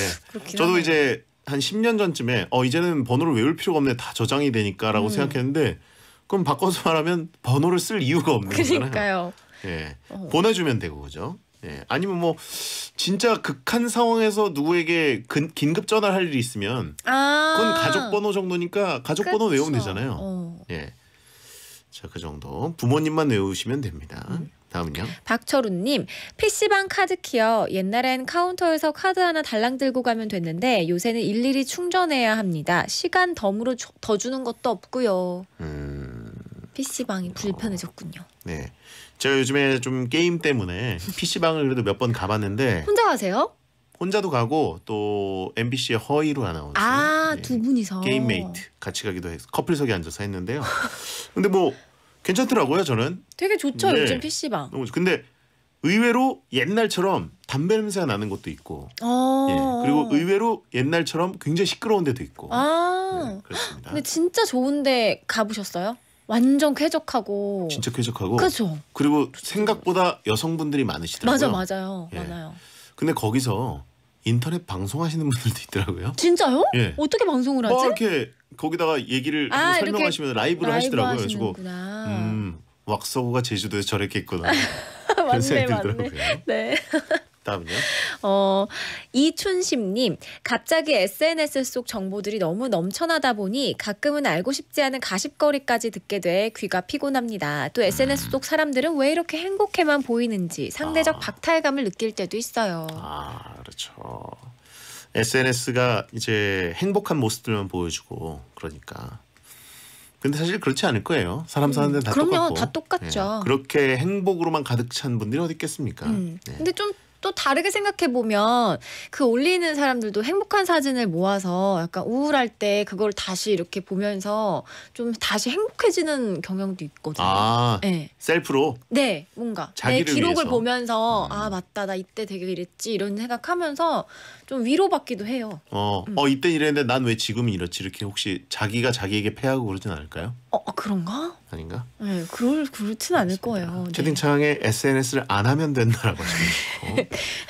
저도 이제 한 10년 전쯤에 어 이제는 번호를 외울 필요가 없네. 다 저장이 되니까라고 음. 생각했는데 그럼 바꿔서 말하면 번호를 쓸 이유가 없는 거잖아요. 그러니까요. 예. 어. 보내주면 되고 그죠? 예, 아니면 뭐 진짜 극한 상황에서 누구에게 근, 긴급 전화를 할 일이 있으면 아 그건 가족 번호 정도니까 가족 번호 그렇죠. 외우면 되잖아요. 어. 예. 자, 그 정도. 부모님만 외우시면 됩니다. 음. 다음은요. 박철우님 PC방 카드 키요. 옛날엔 카운터에서 카드 하나 달랑 들고 가면 됐는데 요새는 일일이 충전해야 합니다. 시간 덤으로 더 주는 것도 없고요. 음. PC방이 불편해졌군요. 네. 제가 요즘에 좀 게임 때문에 PC방을 그래도 몇 번 가봤는데 혼자 가세요? 혼자도 가고 또 MBC의 허이로 아나운서 아두 예, 분이서 게임메이트 같이 가기도 해서 커플석에 앉아서 했는데요. 근데 뭐 괜찮더라고요 저는. 되게 좋죠 네. 요즘 PC방. 너무 근데 의외로 옛날처럼 담배 냄새가 나는 것도 있고 어. 예, 그리고 의외로 옛날처럼 굉장히 시끄러운 데도 있고 아 네, 그렇습니다. 근데 진짜 좋은데 가보셨어요? 완전 쾌적하고 진짜 쾌적하고 그죠 그리고 생각보다 여성분들이 많으시더라고요. 맞아 맞아요 예. 많아요. 근데 거기서 인터넷 방송하시는 분들도 있더라고요. 진짜요? 예. 어떻게 방송을 하지? 뭐 이렇게 거기다가 얘기를 아, 설명하시면 라이브를 라이브 하시더라고요. 그래서 음 왁서구가 제주도에 저렇게 있구나. 맞네 맞네. 네. 다음요 어, 이춘심님, 갑자기 SNS 속 정보들이 너무 넘쳐나다 보니 가끔은 알고 싶지 않은 가십거리까지 듣게 돼 귀가 피곤합니다. 또 SNS 음. 속 사람들은 왜 이렇게 행복해만 보이는지 상대적 아. 박탈감을 느낄 때도 있어요. 아, 그렇죠. SNS가 이제 행복한 모습들만 보여주고 그러니까 근데 사실 그렇지 않을 거예요. 사람 사는 데다 음, 그럼요, 똑같다 똑같죠. 네. 그렇게 행복으로만 가득 찬 분들이 어디 있겠습니까? 음. 네. 근데 좀또 다르게 생각해 보면 그 올리는 사람들도 행복한 사진을 모아서 약간 우울할 때 그걸 다시 이렇게 보면서 좀 다시 행복해지는 경향도 있거든요. 아, 네. 셀프로? 네, 뭔가 내 기록을 위해서. 보면서 음. 아 맞다 나 이때 되게 이랬지 이런 생각하면서 좀 위로받기도 해요. 어, 음. 어 이때 이랬는데 난 왜 지금 이렇지 이렇게 혹시 자기가 자기에게 패하고 그러진 않을까요? 어 아, 그런가? 아닌가? 네, 그럴 그렇진 않을 거예요. 채팅창에 아, 네. SNS를 안 하면 된다라고 적혀고 네.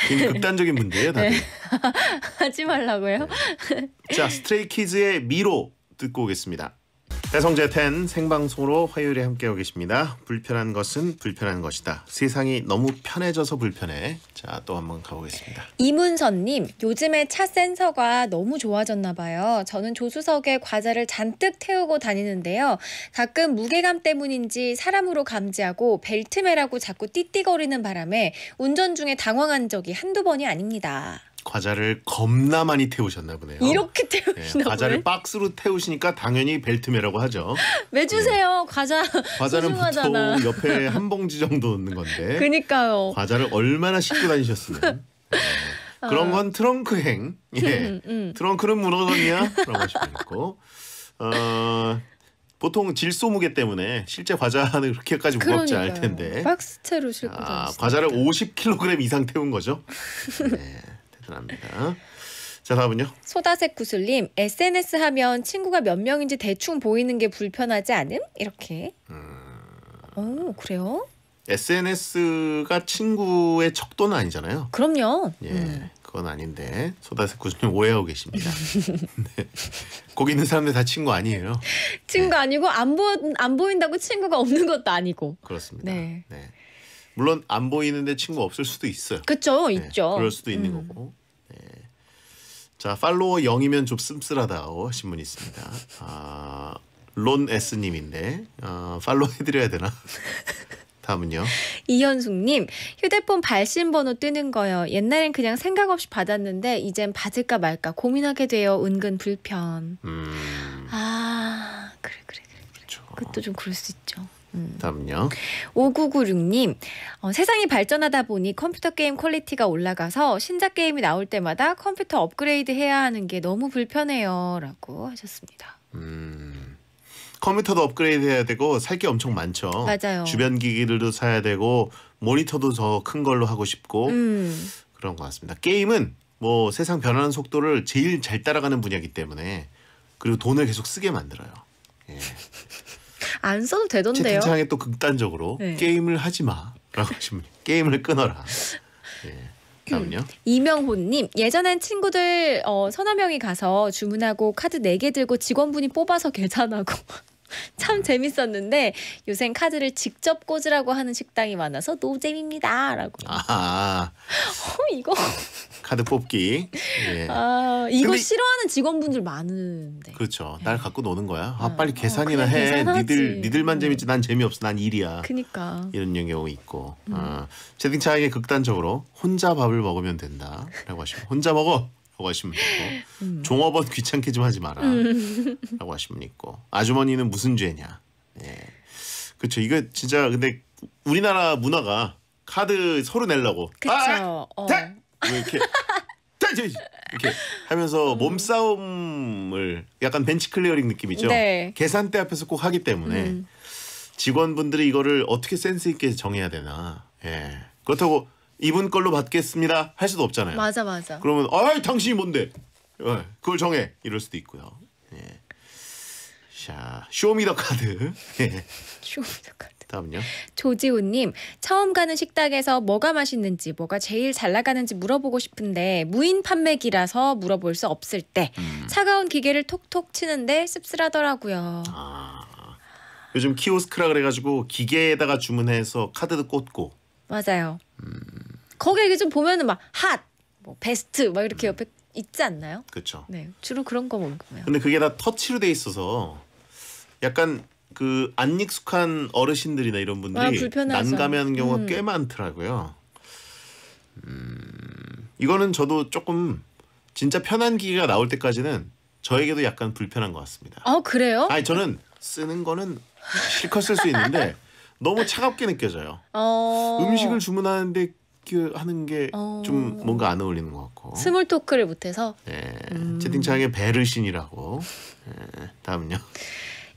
굉장히 극단적인 문제예요, 다들. 네. 하지 말라고요? 네. 자, 스트레이키즈의 미로 듣고 오겠습니다. 대성재텐 생방송으로 화요일에 함께하고 계십니다. 불편한 것은 불편한 것이다. 세상이 너무 편해져서 불편해. 자, 또 한 번 가보겠습니다. 이문선님, 요즘에 차 센서가 너무 좋아졌나 봐요. 저는 조수석에 과자를 잔뜩 태우고 다니는데요. 가끔 무게감 때문인지 사람으로 감지하고 벨트매라고 자꾸 띠띠거리는 바람에 운전 중에 당황한 적이 한두 번이 아닙니다. 과자를 겁나 많이 태우셨나 보네요. 이렇게 네, 태우시나 네 과자를 박스로 태우시니까 당연히 벨트매라고 하죠. 왜 주세요? 네. 과자 과자는 소중하잖아. 보통 옆에 한 봉지 정도 넣는 건데. 그니까요. 과자를 얼마나 싣고 다니셨으면. 네. 아. 그런 건 트렁크행. 예. 음, 음. 음. 트렁크는 문어선이야. 라고 하 있고. 어, 보통 질소 무게 때문에 실제 과자는 그렇게까지 무겁지 그러니까요. 않을 텐데. 박스채로 실고 아, 과자를 50kg 이상 태운 거죠. 네. 합니다. 자 다음은요. 소다색 구슬님 SNS 하면 친구가 몇 명인지 대충 보이는 게 불편하지 않음? 이렇게. 음... 오 그래요? SNS가 친구의 척도는 아니잖아요. 그럼요. 예, 음. 그건 아닌데 소다색 구슬님 오해하고 계십니다. 네. 거기 있는 사람들 다 친구 아니에요. 친구 네. 아니고 안, 보, 안 보인다고 친구가 없는 것도 아니고. 그렇습니다. 네. 네. 물론 안 보이는데 친구 없을 수도 있어요. 그렇죠, 네, 있죠. 그럴 수도 있는 음. 거고. 네. 자, 팔로워 0이면 좀 씁쓸하다고 신분 있습니다. 아, 론 S님인데 아, 팔로우 해드려야 되나? 다음은요. 이현숙님, 휴대폰 발신번호 뜨는 거요. 옛날엔 그냥 생각 없이 받았는데 이젠 받을까 말까 고민하게 돼요. 은근 불편. 음. 아, 그래 그래 그래. 그래. 그렇죠. 그것도 좀 그럴 수 있죠. 다음요. 5996님, 어, 세상이 발전하다 보니 컴퓨터 게임 퀄리티가 올라가서 신작 게임이 나올 때마다 컴퓨터 업그레이드 해야 하는 게 너무 불편해요. 라고 하셨습니다. 음, 컴퓨터도 업그레이드 해야 되고 살 게 엄청 많죠. 맞아요. 주변 기기들도 사야 되고 모니터도 더 큰 걸로 하고 싶고 음. 그런 것 같습니다. 게임은 뭐 세상 변하는 속도를 제일 잘 따라가는 분야이기 때문에 그리고 돈을 계속 쓰게 만들어요. 예. 안 써도 되던데요. 채팅창에 또 극단적으로 네. 게임을 하지 마라고 하시면 게임을 끊어라. 네. 예. 다음요. 이명호님 예전엔 친구들 어, 서너 명이 가서 주문하고 카드 4개 들고 직원분이 뽑아서 계산하고 참 재밌었는데 요샌 카드를 직접 꽂으라고 하는 식당이 많아서 노잼입니다라고. 아. 어, 이거 카드 뽑기. 예. 아, 이거 근데... 싫어하는 직원분들 많은데. 그렇죠. 네. 날 갖고 노는 거야. 아, 아 빨리 계산이나 어, 해. 계산하지. 니들 니들만 재밌지 난 재미없어. 난 일이야. 그니까. 이런 경우 있고. 음. 아, 채팅창에 극단적으로 혼자 밥을 먹으면 된다라고 하시면 혼자 먹어. 라고 하시면 있고 음. 종업원 귀찮게 좀 하지 마라 음. 라고 하시면 있고 아주머니는 무슨 죄냐 예. 그렇죠 이거 진짜 근데 우리나라 문화가 카드 서로 내려고 그쵸 아, 어. 뭐 이렇게 이렇게 하면서 음. 몸싸움을 약간 벤치 클리어링 느낌이죠 네. 계산대 앞에서 꼭 하기 때문에 음. 직원분들이 이거를 어떻게 센스 있게 정해야 되나 예. 그렇다고 이분 걸로 받겠습니다 할 수도 없잖아요. 맞아 맞아. 그러면 아 당신이 뭔데? 예, 그걸 정해 이럴 수도 있고요. 예. 자 쇼미더카드. 쇼미더카드. 다음요. 조지훈님 처음 가는 식당에서 뭐가 맛있는지 뭐가 제일 잘 나가는지 물어보고 싶은데 무인 판매기라서 물어볼 수 없을 때 음. 차가운 기계를 톡톡 치는데 씁쓸하더라고요. 아, 요즘 키오스크라 그래가지고 기계에다가 주문해서 카드도 꽂고. 맞아요. 음. 거기에 좀 보면은 막 핫, 뭐 베스트 막 이렇게 음. 옆에 있지 않나요? 그렇죠. 네, 주로 그런 거 먹어요. 근데 그게 다 터치로 돼 있어서 약간 그 안 익숙한 어르신들이나 이런 분들이 아, 난감해하는 경우가 음. 꽤 많더라고요. 음, 이거는 저도 조금 진짜 편한 기계가 나올 때까지는 저에게도 약간 불편한 것 같습니다. 아 그래요? 아니 저는 쓰는 거는 실컷 쓸 수 있는데 너무 차갑게 느껴져요. 어... 음식을 주문하는데 하는 게 좀 뭔가 안 어울리는 것 같고 스몰 토크를 못해서 네. 음. 채팅창에 베르신이라고 네. 다음요. 은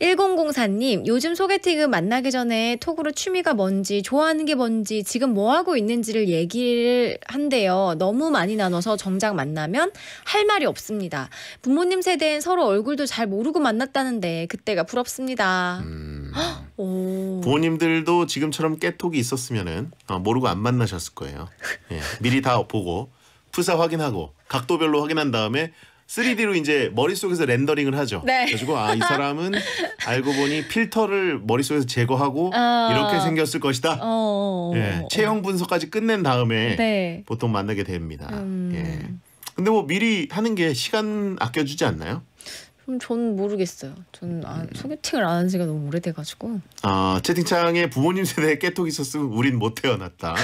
1004님, 요즘 소개팅은 만나기 전에 톡으로 취미가 뭔지, 좋아하는 게 뭔지, 지금 뭐 하고 있는지를 얘기를 한대요. 너무 많이 나눠서 정작 만나면 할 말이 없습니다. 부모님 세대엔 서로 얼굴도 잘 모르고 만났다는데 그때가 부럽습니다. 음... 부모님들도 지금처럼 깨톡이 있었으면은 어, 모르고 안 만나셨을 거예요. 예, 미리 다 보고 프사 확인하고 각도별로 확인한 다음에 3D로 이제 머릿속에서 렌더링을 하죠. 네. 그래가지고 아 이 사람은 알고 보니 필터를 머릿속에서 제거하고 어... 이렇게 생겼을 것이다. 어... 어, 어. 예, 체형 분석까지 끝낸 다음에 네. 보통 만나게 됩니다. 음... 예. 근데 뭐 미리 하는 게 시간 아껴주지 않나요? 그전 음, 모르겠어요. 전 아, 소개팅을 안 한 지가 너무 오래돼가지고. 아 채팅창에 부모님 세대에 깨톡 있었으면 우린 못 태어났다.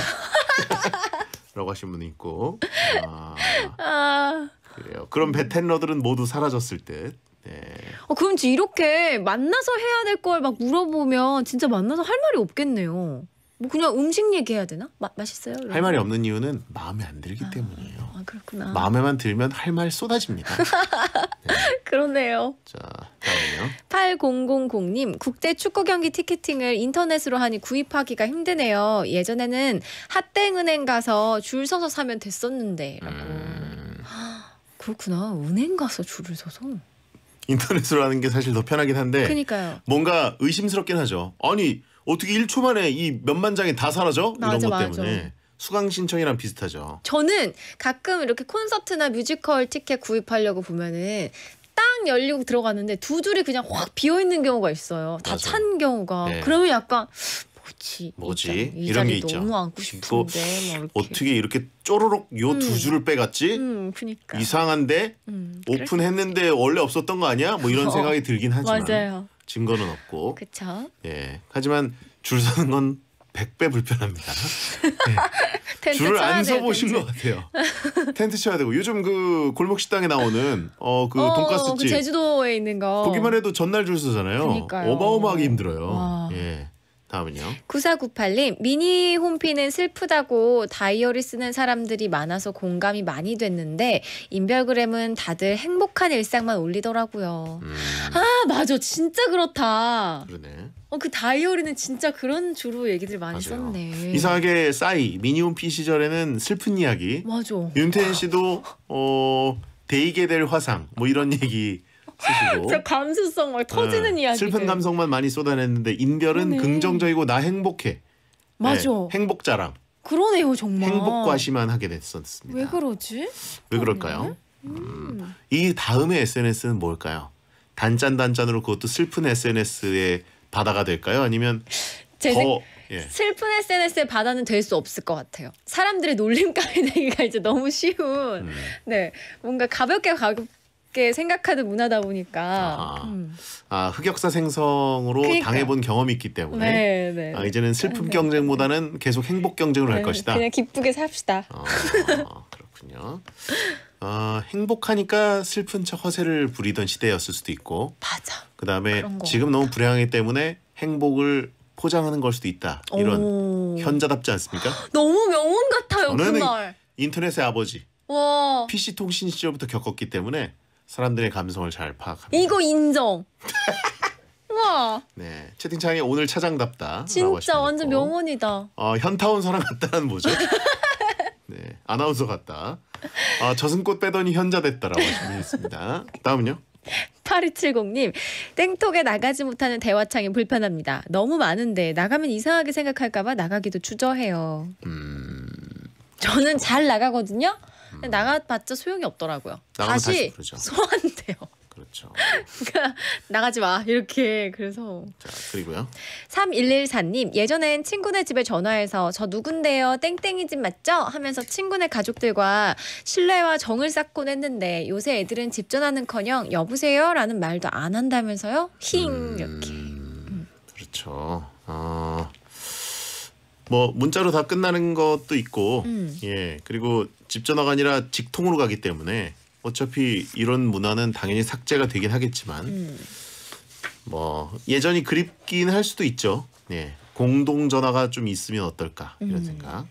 라고 하신 분이 있고. 아. 아... 그래요. 그럼 베텐러들은 모두 사라졌을 듯. 네. 어, 그럼 이렇게 만나서 해야 될 걸 막 물어보면 진짜 만나서 할 말이 없겠네요. 뭐 그냥 음식 얘기해야 되나? 마, 맛있어요? 할 말이 없는 이유는 마음에 안 들기 아, 때문이에요. 아 그렇구나. 마음에만 들면 할 말 쏟아집니다. 네. 그러네요. 자 다음은요. 8000님 국대 축구 경기 티켓팅을 인터넷으로 하니 구입하기가 힘드네요. 예전에는 핫땡은행 가서 줄 서서 사면 됐었는데라고. 음. 그렇구나. 은행 가서 줄을 서서. 인터넷으로 하는 게 사실 더 편하긴 한데. 그러니까요. 뭔가 의심스럽긴 하죠. 아니 어떻게 1초 만에 이 몇만 장이 다 사라져? 맞아, 이런 것 맞아. 때문에. 수강 신청이랑 비슷하죠. 저는 가끔 이렇게 콘서트나 뮤지컬 티켓 구입하려고 보면은 딱 열리고 들어가는데 두 줄이 그냥 확 비어 있는 경우가 있어요. 다 찬 경우가. 네. 그러면 약간 그치. 뭐지? 이 이런 게 있죠. 너무 안고 뭐 싶은데 뭐 이렇게. 어떻게 이렇게 쪼르륵 요두 음. 줄을 빼갔지? 음, 그니까. 이상한데 음, 오픈했는데 원래 없었던 거 아니야? 뭐 이런 어. 생각이 들긴 하지만 맞아요. 증거는 없고. 그렇죠. 예. 하지만 줄 서는 건 100배 불편합니다. 네. 줄을 안 서보신 것 같아요. 텐트 쳐야 되고 요즘 그 골목 식당에 나오는 어그 어, 돈가스집 그 제주도에 있는 거 거기만 해도 전날 줄 서잖아요. 그러니까요. 어마어마하게 힘들어요. 와. 예. 다음은요. 9498님 미니 홈피는 슬프다고 다이어리 쓰는 사람들이 많아서 공감이 많이 됐는데 인별그램은 다들 행복한 일상만 올리더라고요. 음. 아 맞아 진짜 그렇다. 그러네. 어, 그 다이어리는 진짜 그런 주로 얘기들 많이 맞아요. 썼네. 이상하게 싸이 미니홈피 시절에는 슬픈 이야기. 맞아. 윤태현 씨도 어. 데이게 될 화상 뭐 이런 얘기 쓰시고. 저 감수성 막 터지는 네. 이야기. 슬픈 감성만 많이 쏟아냈는데 인별은 네 긍정적이고 나 행복해. 네, 맞아. 네, 행복자랑. 그러네요 정말. 행복과시만 하게 됐었습니다. 왜 그러지? 왜 그럴까요? 음. 음. 이 다음의 SNS는 뭘까요? 단짠 단짠으로 그것도 슬픈 SNS의 바다가 될까요? 아니면 더 예. 슬픈 SNS의 바다는 될 수 없을 것 같아요. 사람들의 놀림감이 되기가 이제 너무 쉬운. 음. 네, 뭔가 가볍게 가볍. 가깝게 생각하는 문화다 보니까 아, 음. 아 흑역사 생성으로 그러니까. 당해본 경험이 있기 때문에 네, 네. 네. 아, 이제는 그렇죠. 슬픔 네, 경쟁보다는 네. 계속 행복 경쟁을 할 것이다. 그냥 기쁘게 삽시다. 아, 그렇군요. 아, 행복하니까 슬픈 척 허세를 부리던 시대였을 수도 있고 맞아. 그다음에 지금 너무 불행하기 때문에 행복을 포장하는 걸 수도 있다. 이런 오. 현자답지 않습니까? 너무 명언 같아요, 그날. 인터넷의 아버지. 와. PC 통신 시절부터 겪었기 때문에 사람들의 감성을 잘 파악합니다. 이거 인정. 와. 네 채팅창에 오늘 차장답다. 진짜 완전 고 명언이다. 어 현타 온 사람 같다는 뭐죠? 네 아나운서 같다. 아 저승꽃 빼더니 현자 됐다라고 하시습니다 다음은요. 8270님, 땡톡에 나가지 못하는 대화창이 불편합니다. 너무 많은데 나가면 이상하게 생각할까봐 나가기도 주저해요. 음... 저는 잘 나가거든요. 근 나가봤자 소용이 없더라고요. 다시, 다시 소환돼요. 그렇죠. 그러니까 나가지 마 이렇게 그래서 자 그리고요. 3114님 예전엔 친구네 집에 전화해서 저 누군데요 땡땡이 집 맞죠? 하면서 친구네 가족들과 신뢰와 정을 쌓곤 했는데 요새 애들은 집 전화는커녕 여보세요라는 말도 안 한다면서요? 힝 음, 이렇게. 음. 그렇죠. 어. 뭐 문자로 다 끝나는 것도 있고 음. 예 그리고 집 전화가 아니라 직통으로 가기 때문에 어차피 이런 문화는 당연히 삭제가 되긴 하겠지만 음. 뭐 예전이 그립긴 할 수도 있죠 예 공동 전화가 좀 있으면 어떨까 이런 음. 생각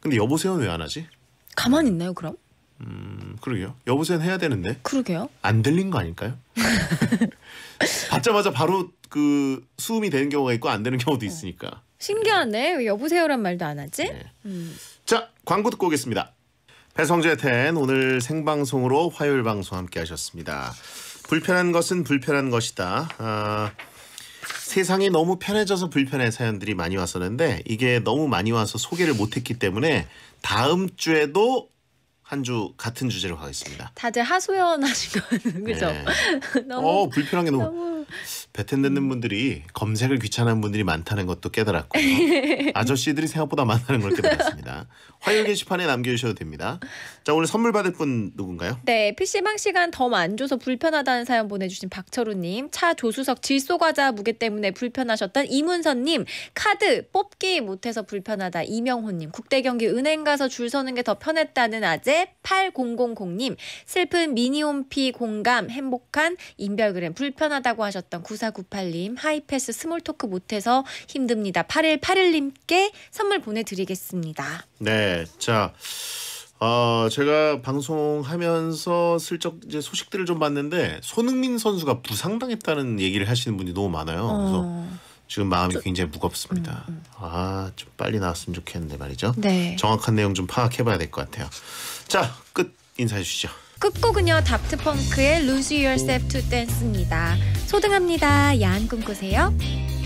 근데 여보세요는 왜 안 하지 가만히 있나요 그럼 음 그러게요 여보세요는 해야 되는데 그러게요 안 들린 거 아닐까요 받자마자 바로 그 수음이 되는 경우가 있고 안 되는 경우도 있으니까. 신기하네. 왜 여보세요란 말도 안 하지? 네. 음. 자, 광고 듣고 오겠습니다. 배성재 텐 오늘 생방송으로 화요일 방송 함께 하셨습니다. 불편한 것은 불편한 것이다. 아, 세상이 너무 편해져서 불편해 사연들이 많이 왔었는데 이게 너무 많이 와서 소개를 못했기 때문에 다음 주에도 한 주 같은 주제로 가겠습니다. 다들 하소연하신 거는 그죠? 네. 너무 어, 불편한 게 너무, 너무... 베텐 듣는 음. 분들이 검색을 귀찮은 분들이 많다는 것도 깨달았고 아저씨들이 생각보다 많다는 걸 깨달았습니다. 화요일 게시판에 남겨주셔도 됩니다. 자 오늘 선물 받을 분 누군가요? 네, PC방 시간 더 안 줘서 불편하다는 사연 보내주신 박철우님, 차 조수석 질소과자 무게 때문에 불편하셨던 이문선님, 카드 뽑기 못해서 불편하다 이명호님, 국대경기 은행 가서 줄 서는 게 더 편했다는 아재 8000님, 슬픈 미니홈피 공감 행복한 인별그램 불편하다고 하셨던 9498님, 하이패스 스몰토크 못해서 힘듭니다. 8181님께 선물 보내드리겠습니다. 네, 자. 어, 제가 방송하면서 슬쩍 이제 소식들을 좀 봤는데 손흥민 선수가 부상당했다는 얘기를 하시는 분이 너무 많아요. 어. 그래서 어. 지금 마음이 굉장히 무겁습니다. 음, 음. 아, 좀 빨리 나왔으면 좋겠는데 말이죠. 네. 정확한 내용 좀 파악해봐야 될 것 같아요. 자, 끝 인사해 주시죠. 끝곡은요, 닥트펑크의 Lose Yourself to Dance입니다. 소등합니다. 야한 꿈꾸세요.